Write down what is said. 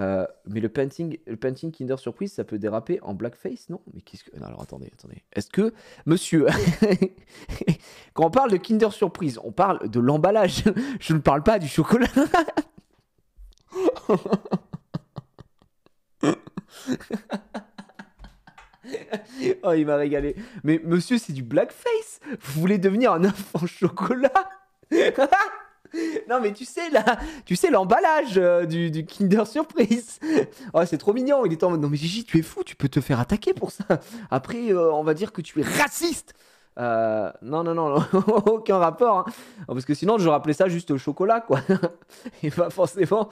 Euh, mais le painting, le painting Kinder Surprise, ça peut déraper en blackface, non Mais qu'est-ce que. Non, alors attendez, attendez. Est-ce que. Monsieur, quand on parle de Kinder Surprise, on parle de l'emballage. Je ne parle pas du chocolat. oh, il m'a régalé. Mais monsieur, c'est du blackface Vous voulez devenir un enfant chocolat non, mais tu sais, là, tu sais, l'emballage euh, du, Kinder Surprise. Oh, c'est trop mignon. Il est en mode, non, mais Gigi, tu es fou, tu peux te faire attaquer pour ça. Après, euh, on va dire que tu es raciste. Euh, non, non, non, aucun rapport. Hein. Oh, parce que sinon, je rappelais ça juste au chocolat, quoi. Et pas forcément.